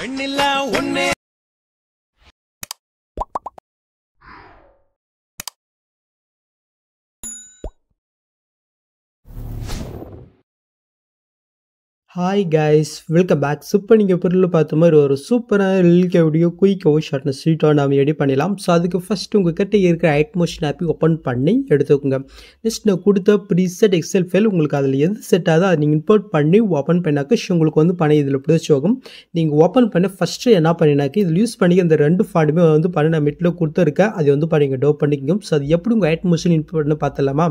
பெண்ணில்லா ஒன்னே hi guys welcome back super நீங்கள் பொருள் பார்த்த மாதிரி ஒரு சூப்பரான ரில்கவுடைய குயிக்காகவும் ஷார்ட்னு ஸ்வீட்டாக நாம் எடி பண்ணிடலாம் ஸோ அதுக்கு ஃபஸ்ட் உங்கள் கிட்டே இருக்கிற ஐட்மோஷன் ஆப்பி ஓப்பன் பண்ணி எடுத்துக்கோங்க நெக்ஸ்ட் நான் கொடுத்த ப்ரீசெட் எக்ஸல் ஃபைல் உங்களுக்கு அதில் எது செட் ஆகுது அதை நீங்கள் இம்போர்ட் பண்ணி ஓப்பன் பண்ணாக்க உங்களுக்கு வந்து பண்ணி இதில் பிடிச்சோகும் நீங்கள் ஓப்பன் பண்ண ஃபஸ்ட்டு என்ன பண்ணினாக்க இதில் யூஸ் பண்ணி அந்த ரெண்டு ஃபார்டுமே வந்து பண்ணி நான் மிட்டில் கொடுத்துருக்கேன் அதை வந்து பண்ணிங்க டோ பண்ணிக்கோங்க ஸோ அது எப்படி உங்கள் ஐட்மோஷன் இன்போர்ட் பண்ணி பார்த்தலாமா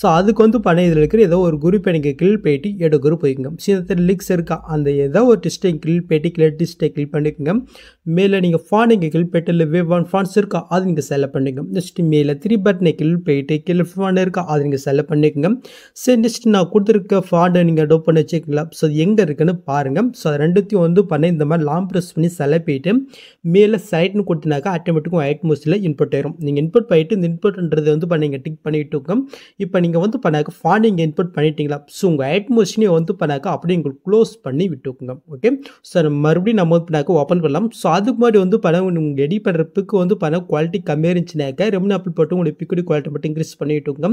ஸோ அதுக்கு வந்து பணம் இதில் இருக்கிற ஏதோ ஒரு குரூப் எனக்கு கில் போயிட்டு எடுக்கிற குரூப் வைக்கோங்க லிக்ஸ் இருக்கா அந்த ஏதோ ஒரு டிஸ்டை கிளிக் பேட்டி கிளியர் டிஸ்டை கிளிக் பண்ணிக்கோங்க மேலே நீங்கள் ஃபான் இங்கே கிளிக் பேட்டில் வேவ் ஒன் ஃபான்ஸ் இருக்கா அது நீங்கள் செலக்ட் பண்ணிக்கோங்க நெக்ஸ்ட் மேலே த்ரீ பட்டனை கிளிக் போயிட்டு கிளிக் ஃபான் இருக்கா அது நீங்கள் செலக்ட் பண்ணிக்கோங்க சரி நெக்ஸ்ட் நான் கொடுத்துருக்க ஃபாண்டை நீங்கள் டோப் பண்ணி வச்சுக்கலாம் ஸோ எங்கே இருக்குன்னு பாருங்கள் ஸோ அது ரெண்டுத்தையும் வந்து பண்ணி இந்த மாதிரி லாங் ப்ரெஸ் பண்ணி செலக்ட் போயிட்டு மேலே சைட்னு கொடுத்தினாக்கா ஆட்டோமேட்டிக்கும் ஒயிட் மோஸ்டில் இன்புட் ஆயிரும் நீங்கள் இன்புட் பண்ணிவிட்டு இந்த இன்புட்ன்றது வந்து இப்போ நீங்கள் டிக் பண்ணிட்டு இருக்கோம் இப்போ நீங்கள் வந்து பண்ணாக்க ஃபாண்ட் இங்கே இன்புட் பண்ணிட்டீங்களா ஸோ உங்கள் ஐட் மோஸ்டினே வந்து பண்ணாக்கா அப்படி உங்களுக்கு க்ளோஸ் பண்ணி விட்டுக்குங்க ஓகே சார் மறுபடியும் நம்ம பண்ணாக்க ஓப்பன் பண்ணலாம் ஸோ அதுக்கு முன்னாடி வந்து பணம் உங்களுக்கு எடி பண்ணுற வந்து பணம் குவாலிட்டி கம்மியாக இருந்துச்சுனாக்க ரெமினி அப்ளை போட்டு உங்களுடைய பிக்குடைய குவாலிட்டி மட்டும் இன்க்ரீஸ் பண்ணிவிட்டுங்க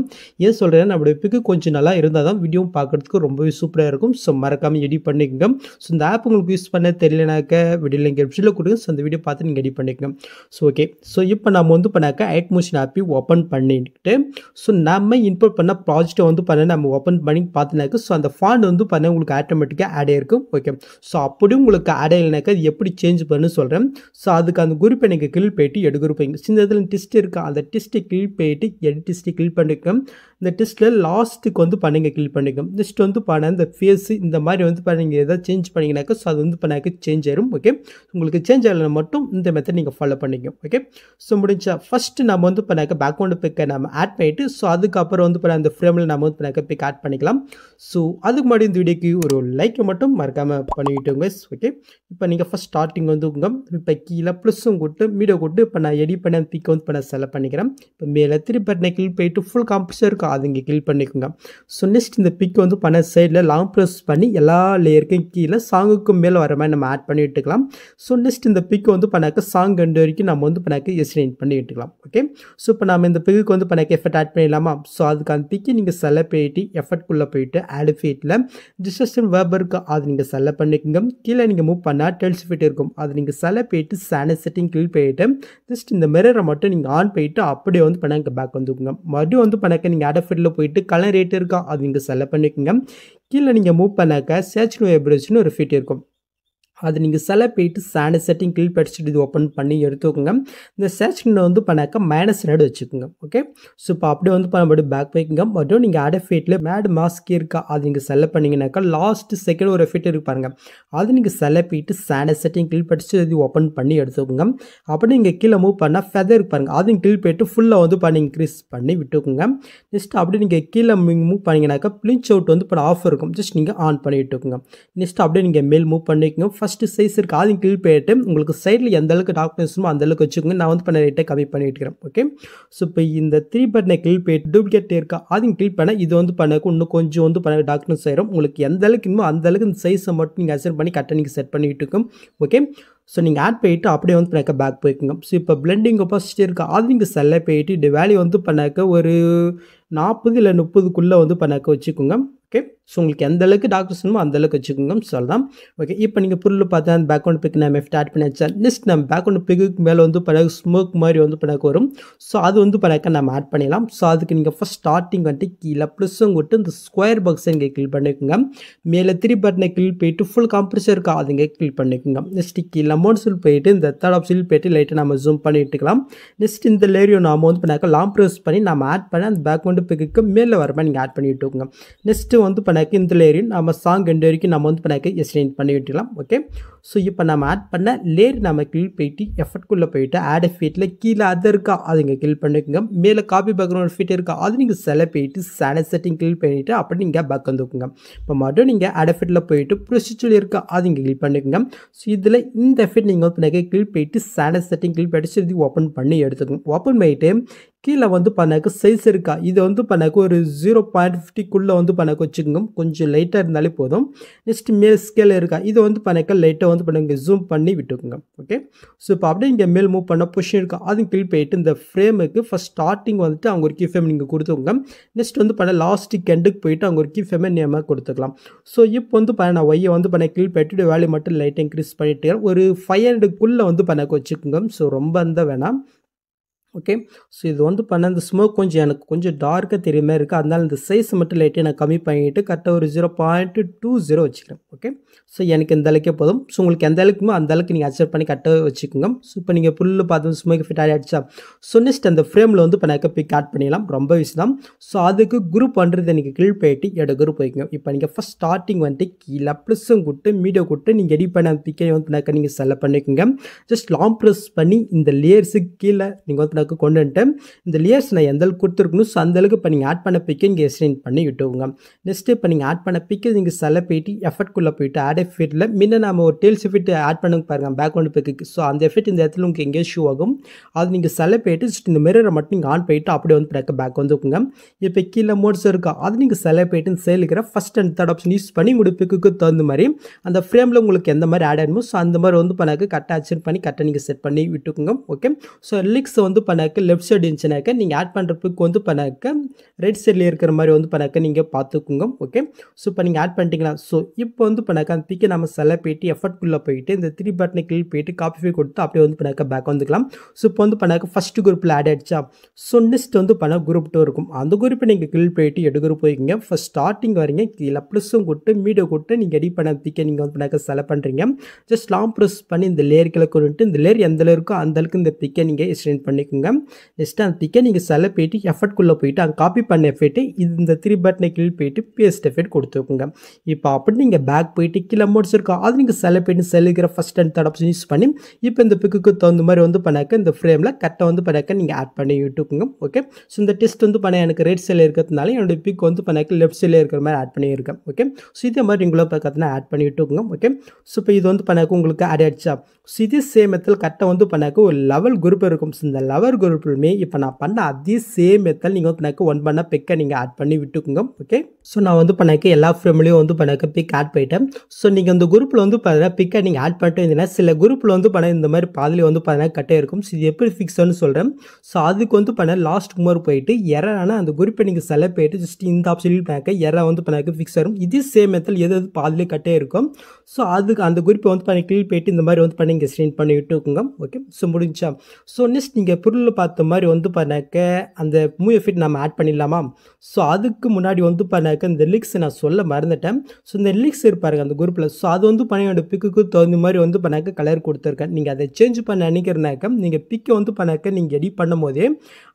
ஏன் சொல்கிறேன் நம்மளுடைய பிக்கு கொஞ்சம் நல்லா இருந்தால் தான் வீடியோவும் பார்க்குறதுக்கு ரொம்பவே சூப்பராக இருக்கும் ஸோ மறக்காமல் எடி பண்ணிக்கோங்க ஸோ இந்த ஆப் உங்களுக்கு யூஸ் பண்ண தெரியலனாக்க வீடியோ லிங்க் எப்சியில் கொடுங்க ஸோ அந்த வீடியோ பார்த்து நீங்கள் எடி பண்ணிக்கோங்க ஸோ ஓகே ஸோ இப்போ நம்ம வந்து பண்ணாக்க ஐட்மோஷன் ஆப்பி ஓப்பன் பண்ணிட்டு ஸோ நம்ம இன்போர்ட் பண்ண ப்ராஜெக்டை வந்து பண்ண நம்ம ஓப்பன் பண்ணி பார்த்துனாக்க ஸோ அந்த ஃபாண்ட் வந்து பண்ண உங்களுக்கு ஆட்டோமேட்டிக் ஆட்டோமேட்டிக்காக ஆட் ஆகிருக்கும் ஓகே ஸோ அப்படி உங்களுக்கு ஆட் ஆகலைனாக்கா அது எப்படி சேஞ்ச் பண்ணு சொல்கிறேன் ஸோ அதுக்கு அந்த குரூப்பை நீங்கள் கிளில் போயிட்டு எடு குரூப் வைங்க இதில் டிஸ்ட் இருக்கா அந்த டெஸ்ட்டை கிளில் போயிட்டு எடு டெஸ்ட்டை கிளில் பண்ணிக்கோம் இந்த டிஸ்ட்டில் லாஸ்ட்டுக்கு வந்து பண்ணுங்க கிளில் பண்ணிக்கோம் நெக்ஸ்ட் வந்து பண்ண இந்த ஃபேஸு இந்த மாதிரி வந்து பண்ணிங்க ஏதாவது சேஞ்ச் பண்ணிங்கனாக்கா ஸோ அது வந்து பண்ணாக்க சேஞ்ச் ஆயிரும் ஓகே உங்களுக்கு சேஞ்ச் ஆகலை மட்டும் இந்த மெத்தட் நீங்கள் ஃபாலோ பண்ணிக்கோ ஓகே ஸோ முடிஞ்சா ஃபஸ்ட்டு நம்ம வந்து பண்ணாக்க பேக்ரவுண்டு பிக்கை நம்ம ஆட் பண்ணிவிட்டு ஸோ அதுக்கப்புறம் வந்து பண்ண அந்த ஃப்ரேமில் நம்ம வந்து பண்ணாக்க பிக் ஆட் பண்ணிக்கலாம் ஸோ அதுக்கு முன்னாடி இந்த வீடியோக்கு ஒரு லைக்கை மட்டும் மறக்காமல் பண்ணிவிட்டுங்க ஓகே இப்போ நீங்கள் ஃபஸ்ட் ஸ்டார்டிங் வந்து உங்கள் இப்போ கீழே ப்ளஸ்ஸும் கொடுத்து மீடியோ கொடுத்து இப்போ நான் எடிட் பண்ண திக்க வந்து இப்போ நான் செலக்ட் பண்ணிக்கிறேன் இப்போ மேலே திருப்பி நான் கிளிக் போயிட்டு ஃபுல் காம்பஸாக இருக்கும் அது இங்கே கிளிக் பண்ணிக்கோங்க ஸோ நெக்ஸ்ட் இந்த பிக் வந்து பண்ண சைடில் லாங் ப்ரெஸ் பண்ணி எல்லா லேயருக்கும் கீழே சாங்குக்கும் மேலே வர மாதிரி நம்ம ஆட் பண்ணி விட்டுக்கலாம் ஸோ நெக்ஸ்ட் இந்த பிக் வந்து பண்ணாக்க சாங் கண்டு வரைக்கும் நம்ம வந்து பண்ணாக்க எஸ்டேட் பண்ணி விட்டுக்கலாம் ஓகே ஸோ இப்போ நம்ம இந்த பிக்கு வந்து பண்ணாக்க எஃபர்ட் ஆட் பண்ணிடலாமா ஸோ அதுக்கான பிக்கு நீங்கள் செலக்ட் போயிட்டு எஃபர்ட்குள்ளே போயிட்டு ஆட் ஃபீட்டில் டிஸ்கஷன் வெப் இருக்கும் அது நீங்கள் செலக்ட் பண்ணிக்கோங்க கீழே நீங்கள் மூவ் பண்ணால் டெல்ஸ் ஃபிட் இருக்கும் அது நீங்கள் செலக்ட் போயிட்டு சேன செட்டிங் கீழ் போயிட்டு ஜஸ்ட் இந்த மிரரை மட்டும் நீங்கள் ஆன் போயிட்டு அப்படியே வந்து இங்கே பேக் வந்துக்குங்க மறுபடியும் வந்து பண்ணக்க நீங்கள் அடஃபிட்டில் போயிட்டு கலர் ரேட் இருக்கா அது நீங்கள் செலக்ட் பண்ணிக்கோங்க கீழே நீங்கள் மூவ் பண்ணாக்க சேச்சுனு எப்ரிச்சுன்னு ஒரு ஃபிட் இருக்கும் அது நீங்கள் செல போயிட்டு சேண்ட் செட்டிங் கிளிக் படிச்சுட்டு இது ஓப்பன் பண்ணி எடுத்துக்கோங்க இந்த சர்ச் வந்து பண்ணாக்க மைனஸ் ரெண்டு வச்சுக்கோங்க ஓகே ஸோ இப்போ அப்படியே வந்து மறுபடியும் பேக் வைக்குங்க மட்டும் நீங்கள் ஆட் எஃபீட்டில் மேட் மாஸ்க் இருக்கா அது நீங்கள் செல்ல பண்ணிங்கனாக்கா லாஸ்ட் செகண்ட் ஒரு எஃபீட் இருக்கு பாருங்கள் அது நீங்கள் செல போயிட்டு சேண்ட் செட்டிங் கிளிக் படிச்சுட்டு இது ஓப்பன் பண்ணி எடுத்துக்கோங்க அப்படி நீங்கள் கீழே மூவ் பண்ணால் ஃபெதர் பாருங்கள் அதையும் கிளிக் போயிட்டு ஃபுல்லாக வந்து பண்ணி இன்க்ரீஸ் பண்ணி விட்டுக்கோங்க நெக்ஸ்ட் அப்படி நீங்கள் கீழே மூவ் பண்ணிங்கனாக்கா பிளிஞ்ச் அவுட் வந்து இப்போ ஆஃபர் இருக்கும் ஜஸ்ட் நீங்கள் ஆன் பண்ணி விட்டுக்கோங்க நெக்ஸ்ட் அப்படியே நீங்கள் மேல் மூவ் பண்ணிக்கோங்க ஃபஸ்ட் ஃபஸ்ட்டு சைஸ் இருக்க அதையும் கீழ் போயிட்டு உங்களுக்கு சைடில் எந்த அளவுக்கு டார்க்னஸ்மோ அந்த அளவுக்கு வச்சுக்கோங்க நான் வந்து பண்ண ரேட்டை கம்மி பண்ணிட்டுக்கிறேன் ஓகே ஸோ இப்போ இந்த த்ரீ பட்டனை கிளிக் போயிட்டு டூப்ளிகேட் இருக்க அதையும் கிளிக் பண்ண இது வந்து பண்ணக்கு இன்னும் கொஞ்சம் வந்து பண்ண டாக்குமெண்ட்ஸ் ஆயிரும் உங்களுக்கு எந்த அளவுக்கு இன்னும் அந்த அளவுக்கு இந்த சைஸை மட்டும் நீங்கள் அசைன் பண்ணி கரெக்டாக நீங்கள் செட் பண்ணிட்டு இருக்கும் ஓகே ஸோ நீங்கள் ஆட் போயிட்டு அப்படியே வந்து பண்ணக்க பேக் போய்க்குங்க ஸோ இப்போ பிளெண்டிங் ஃபஸ்ட்டு இருக்க இங்கே செல்லை போயிட்டு இந்த வேலையை வந்து பண்ணாக்க ஒரு நாற்பது இல்லை முப்பதுக்குள்ளே வந்து பண்ணாக்க வச்சுக்கோங்க ஓகே ஸோ உங்களுக்கு எந்த அளவுக்கு டாக்டர்ஸ் வேணுமோ அந்த அளவுக்கு வச்சுக்கோங்க சொல்லலாம் ஓகே இப்போ நீங்கள் புல்லு பார்த்தா அந்த பேக்ரவுண்ட் பிக் நம்ம ஸ்டார்ட் பண்ணி வச்சா நெக்ஸ்ட் நம்ம பேக்ரவுண்ட் பிக்கு மேலே வந்து பிறகு ஸ்மோக் மாதிரி வந்து பிறகு வரும் ஸோ அது வந்து பிறக்க நம்ம ஆட் பண்ணிடலாம் ஸோ அதுக்கு நீங்கள் ஃபஸ்ட் ஸ்டார்டிங் வந்துட்டு கீழே ப்ளஸ்ஸும் விட்டு இந்த ஸ்கொயர் பாக்ஸை இங்கே கிளிக் பண்ணிக்கோங்க மேலே த்ரீ பட்டனை கிளிக் போயிட்டு ஃபுல் காம்ப்ரஸர் இருக்கா அது இங்கே கிளிக் பண்ணிக்கோங்க நெக்ஸ்ட் கீழே அமௌண்ட்ஸில் போயிட்டு இந்த தேர்ட் ஆஃப் சில் போயிட்டு லைட்டாக நம்ம ஜூம் பண்ணிட்டுக்கலாம் நெக்ஸ்ட் இந்த லேரியோ நாம வந்து பண்ணாக்க லாங் ப்ரெஸ் பண்ணி நம்ம ஆட் பண்ணி அந்த பேக்ரவுண்டு பிக்கு மேலே வர மாதிரி நீங்கள் ஆட் பண்ணிட்டு நெக்ஸ்ட்டு வந்து பண்ண பண்ணாக்க இந்த லேயரையும் நம்ம சாங் ரெண்டு வரைக்கும் நம்ம வந்து பண்ணாக்க எஸ்டேன் பண்ணி விட்டுக்கலாம் ஓகே ஸோ இப்போ நம்ம ஆட் பண்ண லேர் நம்ம கிளிக் போயிட்டு எஃபர்ட்குள்ளே போயிட்டு ஆட் ஃபீட்டில் கீழே அது இருக்கா அது இங்கே கிளிக் பண்ணிக்கோங்க மேலே காப்பி பேக்ரவுண்ட் ஃபீட் இருக்கா அது நீங்கள் செல போயிட்டு சேன செட்டிங் கிளிக் பண்ணிவிட்டு அப்படி நீங்கள் பேக் வந்துக்குங்க இப்போ மட்டும் நீங்கள் ஆட் ஃபீட்டில் போயிட்டு ப்ரொசிச்சுவல் இருக்கா அது இங்கே கிளிக் பண்ணிக்கோங்க ஸோ இதில் இந்த எஃபெக்ட் நீங்கள் வந்து பண்ணாக்க கிளிக் போயிட்டு சேன செட்டிங் கிளிக் அடிச்சு ஓப்பன் பண்ணி எடுத்துக்கோங்க ஓப்பன் பண்ணிவிட்டு கீழே வந்து பண்ணாக்க சைஸ் இருக்கா இது வந்து பண்ணாக்க ஒரு ஜீரோ பாயிண்ட் ஃபிஃப்டிக்குள்ளே வந்து பண்ணாக்க வச்சுக்கோங்க கொஞ்சம் லைட்டாக இருந்தாலே போதும் நெக்ஸ்ட் மேல் ஸ்கேல் இருக்கா இது வந்து பண்ணாக்க லைட்டாக வந்து பண்ணுங்க ஜூம் பண்ணி விட்டுக்குங்க ஓகே ஸோ இப்போ அப்படியே இங்கே மேல் மூவ் பண்ண பொஷன் இருக்கா அதுவும் கிளிக் போயிட்டு இந்த ஃப்ரேமுக்கு ஃபஸ்ட் ஸ்டார்டிங் வந்துட்டு அவங்க ஒரு கீ ஃபேம் நீங்கள் கொடுத்துக்கோங்க நெக்ஸ்ட் வந்து பண்ண லாஸ்ட்டுக்கு கெண்டுக்கு போயிட்டு அவங்க ஒரு கீ ஃப்ரேமை நேமாக கொடுத்துக்கலாம் ஸோ இப்போ வந்து பண்ண நான் ஒய்யை வந்து பண்ண கிளிக் போயிட்டு வேலையை மட்டும் லைட்டை இன்க்ரீஸ் பண்ணிட்டு ஒரு ஃபைவ் ஹண்ட்ரடுக்குள்ளே வந்து பண்ணாக்க வச்சுக்கோங்க ஸோ ரொம்ப இருந்தால் வேணாம் ஓகே ஸோ இது வந்து பண்ண இந்த ஸ்மோக் கொஞ்சம் எனக்கு கொஞ்சம் டார்க்காக தெரிய மாதிரி இருக்குது அதனால் இந்த சைஸ் மட்டும் லைட்டை நான் கம்மி பண்ணிட்டு கரெக்டாக ஒரு ஜீரோ பாயிண்ட்டு டூ ஜீரோ வச்சுக்கிறேன் ஓகே ஸோ எனக்கு இந்த அளவுக்கே போதும் ஸோ உங்களுக்கு எந்த அளவுக்குமோ அந்த அளவுக்கு நீங்கள் அச்சர் பண்ணி கரெக்டாக வச்சுக்கோங்க ஸோ இப்போ நீங்கள் புல்லு பார்த்து ஸ்மோக் ஃபிட் ஆகிடுச்சா ஸோ நெக்ஸ்ட் அந்த ஃப்ரேமில் வந்து இப்போ நான் பிக் ஆட் பண்ணிடலாம் ரொம்ப விஷயம் தான் ஸோ அதுக்கு குரூப் பண்ணுறது நீங்கள் கீழ் போயிட்டு எட குரூப் வைக்கணும் இப்போ நீங்கள் ஃபஸ்ட் ஸ்டார்டிங் வந்துட்டு கீழே ப்ளஸ்ஸும் கொடுத்து மீடியோ கொடுத்து நீங்கள் எடிட் பண்ண பிக்கே வந்து நீங்கள் செலக்ட் பண்ணிக்கோங்க ஜஸ்ட் லாங் ப்ரெஸ் பண்ணி இந்த லேயர்ஸுக்கு கீழே நீங்கள் வந்து டாக்கு கொண்டு வந்துட்டு இந்த லேயர்ஸ் நான் எந்த அளவுக்கு கொடுத்துருக்கணும் ஸோ அந்தளவுக்கு இப்போ நீங்கள் ஆட் பண்ண பிக்கு இங்கே எஸ்டெயின் பண்ணி விட்டுவோங்க நெக்ஸ்ட்டு இப்போ நீங்கள் ஆட் பண்ண பிக்கு நீங்கள் செல போயிட்டு குள்ளே போயிட்டு ஆட் எஃபிட்டில் முன்ன நம்ம ஒரு டெல்ஸ் எஃபிட் ஆட் பண்ணுங்க பாருங்கள் பேக்ரவுண்ட் பிக்கு ஸோ அந்த எஃபெக்ட் இந்த இடத்துல உங்களுக்கு எங்கேயும் ஷூ ஆகும் அது நீங்கள் செல போயிட்டு ஜஸ்ட் இந்த மிரரை மட்டும் நீங்கள் ஆன் போயிட்டு அப்படியே வந்து பேக் பேக் வந்துக்குங்க இப்போ கீழே மோட்ஸ் இருக்கா அது நீங்கள் செல போயிட்டு சேலுக்கிற first and third option use பண்ணி உங்களுக்கு பிக்குக்கு தகுந்த மாதிரி அந்த ஃப்ரேமில் உங்களுக்கு எந்த மாதிரி ஆட் ஆகணுமோ ஸோ அந்த மாதிரி வந்து இப்போ கரெக்டாக அச்சன் பண்ணி கரெக்டாக நீங்கள் செட் பண்ணி விட்டுக்குங்க ஓகே ஸோ லிக்ஸ் வந்து பண்ணாக்க லெஃப்ட் சைடு இருந்துச்சுனாக்க நீங்கள் ஆட் பண்ணுறதுக்கு வந்து பண்ணாக்க ரைட் சைடில் இருக்கிற மாதிரி வந்து பண்ணாக்க நீங்கள் பார்த்துக்குங்க ஓகே ஸோ இப்போ நீங்கள் ஆட் பண்ணிட்டீங்களா ஸோ இப்போ வந்து பண்ணாக்க அந்த திக்கை நம்ம செல போயிட்டு எஃபர்ட்குள்ளே போயிட்டு இந்த த்ரீ பட்டனை கிளிக் போயிட்டு காப்பி போய் கொடுத்து அப்படியே வந்து பண்ணாக்க பேக் வந்துக்கலாம் ஸோ இப்போ வந்து பண்ணாக்க ஃபஸ்ட் குரூப்பில் ஆட் ஆகிடுச்சா ஸோ நெக்ஸ்ட் வந்து பண்ண குரூப் டூ இருக்கும் அந்த குரூப்பை நீங்கள் கிளிக் போயிட்டு எடு குரூப் போய்க்கிங்க ஃபஸ்ட் ஸ்டார்டிங் வரீங்க கீழே ப்ளஸும் கொட்டு மீடியோ கொட்டு நீங்கள் எடிட் பண்ண திக்கை நீங்கள் வந்து பண்ணாக்க செல பண்ணுறீங்க ஜஸ்ட் லாங் ப்ரெஸ் பண்ணி இந்த லேயர்களை வந்துட்டு இந்த லேயர் எந்த அளவுக்கு அந்த அளவுக்கு இந்த திக்கை நீங்கள் எக்ஸ்டென்ட் பண்ணிக்கோங்க பண்ணிக்கோங்க நெக்ஸ்ட் அந்த டிக்கை நீங்கள் செல்ல போயிட்டு எஃபர்ட்குள்ளே போயிட்டு அங்கே காப்பி பண்ண எஃபெக்ட்டு இந்த த்ரீ பட்டனை கீழே போயிட்டு பேஸ்ட் எஃபெக்ட் கொடுத்துக்கோங்க இப்போ அப்படி நீங்கள் பேக் போயிட்டு கீழே முடிச்சிருக்கோம் அது நீங்கள் செல்ல போயிட்டு செல்லுகிற first and third option use பண்ணி இப்போ இந்த பிக்குக்கு தகுந்த மாதிரி வந்து பண்ணாக்க இந்த ஃப்ரேமில் கரெக்டாக வந்து பண்ணாக்க நீங்கள் ஆட் பண்ணி விட்டுக்குங்க ஓகே ஸோ இந்த டெஸ்ட் வந்து பண்ண எனக்கு ரைட் சைடில் இருக்கிறதுனால என்னோடய பிக் வந்து பண்ணாக்க லெஃப்ட் சைடில் இருக்கிற மாதிரி ஆட் பண்ணியிருக்கேன் ஓகே ஸோ இதே மாதிரி நீங்களும் பார்க்கறதுனா ஆட் பண்ணி விட்டுக்கோங்க ஓகே ஸோ இப்போ இது வந்து பண்ணாக்க உங்களுக்கு ஆட் ஆகிடுச்சா ஸோ இதே சேமத்தில் கரெக்டாக வந்து பண்ணாக்க ஒரு லெவல் குரூப் இருக்கும் ஸோ இந்த லெவல் நம்பர் குரூப்புமே இப்போ நான் பண்ண அதே சேம் மெத்தட் நீங்கள் எனக்கு ஒன் பண்ண பெக்கை நீங்கள் ஆட் பண்ணி விட்டுக்குங்க ஓகே ஸோ நான் வந்து பண்ணக்கு எல்லா ஃப்ரெண்ட்லேயும் வந்து பண்ணக்கு பிக் ஆட் போயிட்டேன் ஸோ நீங்கள் அந்த குரூப்பில் வந்து பார்த்தீங்கன்னா பிக்கை நீங்கள் ஆட் பண்ணிட்டு இருந்தீங்கன்னா சில குரூப்பில் வந்து பண்ண இந்த மாதிரி பாதிலே வந்து பார்த்தீங்கன்னா கட்டே இருக்கும் ஸோ இது எப்படி ஃபிக்ஸ்னு சொல்கிறேன் ஸோ அதுக்கு வந்து பண்ண லாஸ்ட் மோர் போயிட்டு எரரான அந்த குரூப்பை நீங்கள் செலக்ட் போயிட்டு ஜஸ்ட் இந்த ஆப்ஷன் பண்ணாக்க எரா வந்து பண்ணாக்க ஃபிக்ஸ் ஆகும் இது சேம் மெத்தல் எது எது பாதிலே கட்டே இருக்கும் ஸோ அதுக்கு அந்த குரூப்பை வந்து பண்ணி கிளீன் போயிட்டு இந்த மாதிரி வந்து பண்ணி நீங்கள் ஸ்ட்ரீன் பண்ணி விட்டுக்கோங்க ஓகே ஸோ முடிஞ்சா ஸோ நெக்ஸ்ட் நீங்கள் பொருளில் பார்த்த மாதிரி வந்து பண்ணாக்க அந்த மூவி ஃபிட் நம்ம ஆட் பண்ணிடலாமா ஸோ அதுக்கு முன்னாடி வந்து பண்ண இருக்குது இந்த லிக்ஸ் நான் சொல்ல மறந்துட்டேன் ஸோ இந்த லிக்ஸ் இருப்பாருங்க அந்த குரூப்பில் ஸோ அது வந்து பன்னெண்டு பிக்குக்கு தகுந்த மாதிரி வந்து பண்ணாக்க கலர் கொடுத்துருக்கேன் நீங்கள் அதை சேஞ்ச் பண்ண நினைக்கிறனாக்க நீங்கள் பிக்கை வந்து பண்ணாக்க நீங்கள் எடிட் பண்ணும் போதே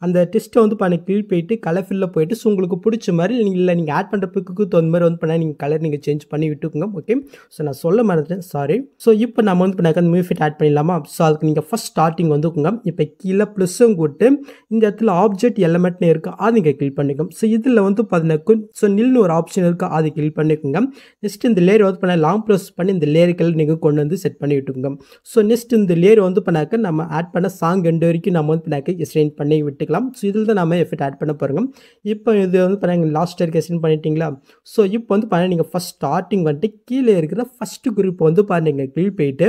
அந்த டெஸ்ட்டை வந்து பண்ண கீழ் போயிட்டு கலர் ஃபில்லில் போயிட்டு ஸோ உங்களுக்கு பிடிச்ச மாதிரி நீங்கள் இல்லை நீங்கள் ஆட் பண்ணுற பிக்குக்கு தகுந்த மாதிரி வந்து பண்ணால் நீங்கள் கலர் நீங்கள் சேஞ்ச் பண்ணி விட்டுக்குங்க ஓகே ஸோ நான் சொல்ல மறந்துட்டேன் சாரி ஸோ இப்போ நம்ம வந்து பண்ணாக்க அந்த மூவி ஃபிட் ஆட் பண்ணிடலாமா ஸோ அதுக்கு நீங்கள் ஃபஸ்ட் ஸ்டார்டிங் வந்துக்குங்க இப்போ கீழே ப்ளஸ்ஸும் கூட்டு இந்த இடத்துல ஆப்ஜெக்ட் எலமெண்ட்னு இருக்குது அது நீங்கள் கிளிக் பண்ணிக்கோங்க ஸோ இதில் வந்து பார்த்தீங்கன்னா ஸோ நில் கில் ஒரு ஆப்ஷன் இருக்குது அது கில் பண்ணிக்கோங்க நெக்ஸ்ட் இந்த லேயர் வந்து பண்ண லாங் ப்ரெஸ் பண்ணி இந்த லேயர்கள் நீங்கள் கொண்டு வந்து செட் பண்ணி விட்டுக்கோங்க ஸோ நெக்ஸ்ட் இந்த லேயர் வந்து பண்ணாக்க நம்ம ஆட் பண்ண சாங் எண்டு வரைக்கும் நம்ம வந்து பண்ணாக்க எக்ஸ்டெயின் பண்ணி விட்டுக்கலாம் ஸோ இதில் தான் நம்ம எஃபெக்ட் ஆட் பண்ண போகிறோம் இப்போ இது வந்து பண்ணாங்க லாஸ்ட் இயர்க்கு எக்ஸ்டெயின் பண்ணிட்டீங்களா ஸோ இப்போ வந்து பண்ண நீங்கள் ஃபஸ்ட் ஸ்டார்டிங் வந்துட்டு கீழே இருக்கிற ஃபஸ்ட்டு குரூப் வந்து பாருங்கள் கில் போயிட்டு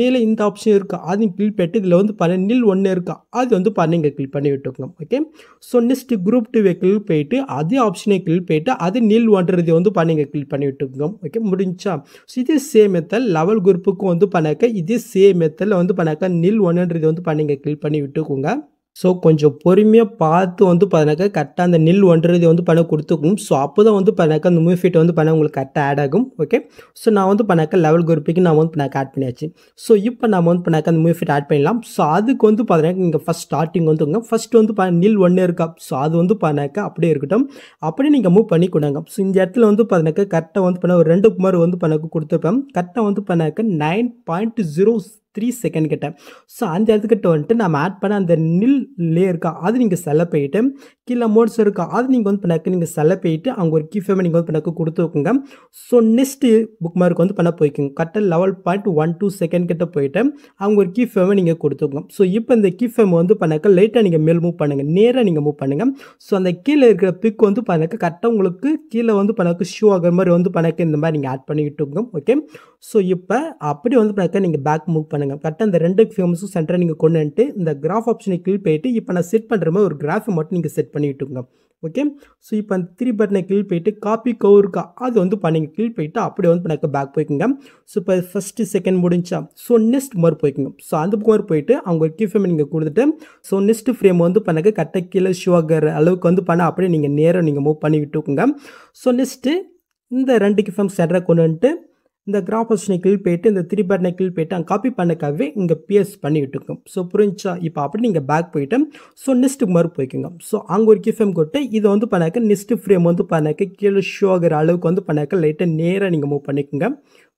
மேலே இந்த ஆப்ஷன் இருக்குது அதையும் கில் போயிட்டு இதில் வந்து பண்ண நில் ஒன்று இருக்கா அது வந்து பாருங்கள் கிளிக் பண்ணி விட்டுக்கோங்க okay so next group two vehicle போயிட்டு அதே ஆப்ஷனை கிளிக் போயிட்டு அது நில் ஒன்றதை வந்து பண்ணிங்க கிளிக் பண்ணி விட்டுக்கோங்க ஓகே முடிஞ்சா ஸோ இதே சேம் மெத்தல் லெவல் குரூப்புக்கும் வந்து பண்ணாக்க இதே சேம் மெத்தலில் வந்து பண்ணாக்க நில் ஒன்றுன்றது வந்து பண்ணிங்க கிளிக் பண்ணி விட்டுக்கோங்க ஸோ கொஞ்சம் பொறுமையாக பார்த்து வந்து பார்த்தீங்கன்னாக்கா கரெக்டாக அந்த நெல் ஒன்றரை வந்து பண்ண கொடுத்துக்கணும் ஸோ அப்போ தான் வந்து பண்ணாக்கா அந்த மூவி ஃபீட்டை வந்து பண்ண உங்களுக்கு கரெக்டாக ஆட் ஆகும் ஓகே ஸோ நான் வந்து பண்ணாக்கா லெவல் குரூப்புக்கு நான் வந்து பண்ணாக்க ஆட் பண்ணியாச்சு ஸோ இப்போ நம்ம வந்து பண்ணாக்கா அந்த மூவி ஃபீட் ஆட் பண்ணிடலாம் ஸோ அதுக்கு வந்து பார்த்தீங்கன்னா நீங்கள் ஃபஸ்ட் ஸ்டார்டிங் வந்துங்க ஃபஸ்ட் வந்து நெல் ஒன்று இருக்கா ஸோ அது வந்து பண்ணாக்கா அப்படியே இருக்கட்டும் அப்படியே நீங்கள் மூவ் பண்ணி கொடுங்க ஸோ இந்த இடத்துல வந்து பார்த்தினாக்கா கரெக்டாக வந்து பண்ண ஒரு ரெண்டு குமார் வந்து பண்ணாக்க கொடுத்துருப்பேன் கரெக்டாக வந்து பண்ணாக்க nine point zero three second கிட்ட ஸோ அந்த இடத்துக்கிட்ட வந்துட்டு நம்ம ஆட் பண்ண அந்த நில் லே இருக்கா அது நீங்கள் செல்ல போயிட்டு கீழே மோட்ஸ் இருக்கா அது நீங்கள் வந்து பண்ணக்கு நீங்கள் செல்ல போயிட்டு அவங்க ஒரு கீ நீங்கள் வந்து பண்ணக்கு கொடுத்துருக்குங்க ஸோ நெக்ஸ்ட்டு புக் மார்க் வந்து பண்ண போய்க்குங்க கரெக்டாக level point one two second கிட்ட போயிட்டு அவங்க ஒரு கீ ஃபேமை நீங்கள் கொடுத்துருக்கோம் ஸோ இப்போ இந்த கீ வந்து பண்ணக்க லைட்டாக நீங்கள் மேல் மூவ் பண்ணுங்கள் நேராக நீங்கள் மூவ் பண்ணுங்கள் ஸோ அந்த கீழே இருக்கிற பிக் வந்து பண்ணக்க கரெக்டாக உங்களுக்கு கீழே வந்து பண்ணக்கு ஷூ ஆகிற மாதிரி வந்து பண்ணக்கு இந்த மாதிரி நீங்கள் ஆட் பண்ணிக்கிட்டு இருக்கோம் ஓகே ஸோ இப்போ அப்படி வந்து பண்ணக்க நீங்கள் பேக் மூவ் பண்ணுங்கள் கரெக்டாக இந்த ரெண்டு ஃபியூம்ஸும் சென்டரை நீங்கள் கொண்டு வந்துட்டு இந்த கிராஃப் ஆப்ஷனை கிளிக் போயிட்டு இப்போ நான் செட் பண்ணுற மாதிரி ஒரு கிராஃபை மட்டும் நீங்கள் செட் பண்ணிவிட்டுங்க ஓகே ஸோ இப்போ அந்த த்ரீ பட்டனை கிளிக் போயிட்டு காப்பி கவுருக்கா அது வந்து பண்ணிங்க கிளிக் போயிட்டு அப்படியே வந்து எனக்கு பேக் போய்க்குங்க ஸோ இப்போ ஃபஸ்ட்டு செகண்ட் முடிஞ்சா ஸோ நெக்ஸ்ட் மாதிரி போய்க்குங்க ஸோ அந்த பக்கம் மாதிரி போயிட்டு அவங்க ஒரு கீ நீங்கள் கொடுத்துட்டு ஸோ நெக்ஸ்ட் ஃப்ரேம் வந்து பண்ணக்கு கட்டை கீழே ஷுவாகிற அளவுக்கு வந்து பண்ண அப்படியே நீங்கள் நேராக நீங்கள் மூவ் பண்ணி விட்டுக்குங்க ஸோ நெக்ஸ்ட்டு இந்த ரெண்டு கிஃபம் சென்டரை கொண்டு வந்துட்டு இந்த கிராஃபஸ் கிளிக் போயிட்டு இந்த த்ரீ பட்டனை கிளிக் போய்ட்டு அங்கே காப்பி பண்ணக்காகவே இங்கே பிஎஸ் பண்ணிகிட்டு இருக்கும் ஸோ புரிஞ்சா இப்போ அப்படி நீங்கள் பேக் போயிட்டு ஸோ நெஸ்ட்டுக்கு மாதிரி போய்க்குங்க ஸோ அங்கே ஒரு கிஃப்எம் கொட்டு இதை வந்து பண்ணாக்க நெஸ்ட்டு ஃப்ரேம் வந்து பண்ணாக்க கீழே ஷோ ஆகிற அளவுக்கு வந்து பண்ணாக்க லைட்டாக நேராக நீங்கள் மூவ் பண்ணிக்கோங்க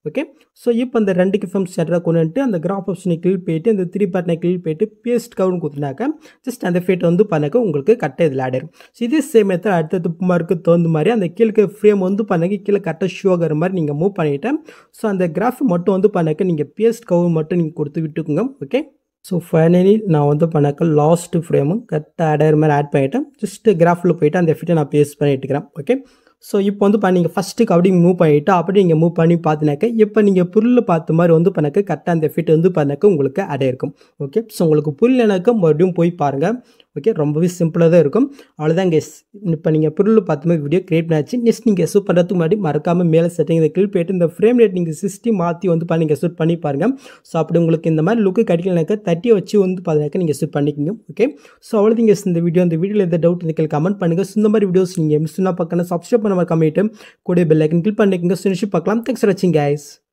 ஓகே ஸோ இப்போ அந்த ரெண்டு கிஃபம் கொண்டு கொண்டுட்டு அந்த கிராஃப் ஆப்ஷனை கிளிக் போயிட்டு அந்த த்ரீ பட்டனை கிளிக் போயிட்டு பேஸ்ட் கவுன் கொடுத்துனாக்க ஜஸ்ட் அந்த ஃபேட் வந்து பண்ணாக்க உங்களுக்கு கரெக்டாக இதில் ஆடிடும் ஸோ இதே சேம் அடுத்தடுத்து மார்க்கு தகுந்த மாதிரி அந்த கீழே ஃப்ரேம் வந்து பண்ணாக்க கீழே கரெக்டாக ஷோகிற மாதிரி நீங்கள் மூவ் பண்ணிவிட்டேன் ஸோ அந்த கிராஃப் மட்டும் வந்து பண்ணாக்க நீங்கள் பேஸ்ட் கவர் மட்டும் நீங்கள் கொடுத்து விட்டுக்குங்க ஓகே ஸோ ஃபைனலி நான் வந்து பண்ணாக்க லாஸ்ட்டு ஃப்ரேமும் கரெக்டாக ஆடாயிரம் மாதிரி ஆட் பண்ணிவிட்டேன் ஜஸ்ட்டு கிராஃபில் போயிட்டு அந்த ஃபிட்டை நான் பேஸ்ட் பண்ணிட்டுக்கிறேன் ஓகே ஸோ இப்போ வந்து இப்போ நீங்கள் ஃபஸ்ட்டுக்கு அப்படி மூவ் பண்ணிவிட்டு அப்படி நீங்கள் மூவ் பண்ணி பார்த்தினாக்க இப்போ நீங்கள் புல்லில் பார்த்த மாதிரி வந்து பண்ணாக்க கரெக்டாக அந்த ஃபிட் வந்து பண்ணாக்க உங்களுக்கு அடைய இருக்கும் ஓகே ஸோ உங்களுக்கு புல் எனக்கு மறுபடியும் போய் பாருங்கள் ஓகே ரொம்பவே சிம்பிளாக தான் இருக்கும் அவ்வளோதான் கேஸ் இப்போ நீங்கள் பொருள் பார்த்துமே வீடியோ கிரியேட் பண்ணாச்சு நெக்ஸ்ட் நீங்கள் ஷூட் பண்ணுறதுக்கு முன்னாடி மறக்காமல் மேலே செட்டிங் இந்த கிளிப் போயிட்டு இந்த ஃப்ரேம் ரேட் நீங்கள் சிஸ்டி மாற்றி வந்து நீங்கள் சூட் பண்ணி பாருங்கள் ஸோ அப்படி உங்களுக்கு இந்த மாதிரி லுக்கு கிடைக்கலனாக்கா தட்டியை வச்சு வந்து பார்த்தீங்கன்னா நீங்கள் சூட் பண்ணிக்கோங்க ஓகே ஸோ அவ்வளோ நீங்கள் இந்த வீடியோ இந்த வீடியோ எந்த டவுட் இருந்துக்கல் கமெண்ட் பண்ணுங்கள் இந்த மாதிரி வீடியோஸ் நீங்கள் மிஸ் பண்ணால் பக்கம் சப்ஸ்கிரைப் பண்ண மாதிரி கமெண்ட்டு கூட பெல்லைக்கன் ஐக்கன் கிளிக் பண்ணிக்கோங்க சுனிஷி பார்க்கலாம் தேங்க்ஸ் ஃபார் வாட்சிங்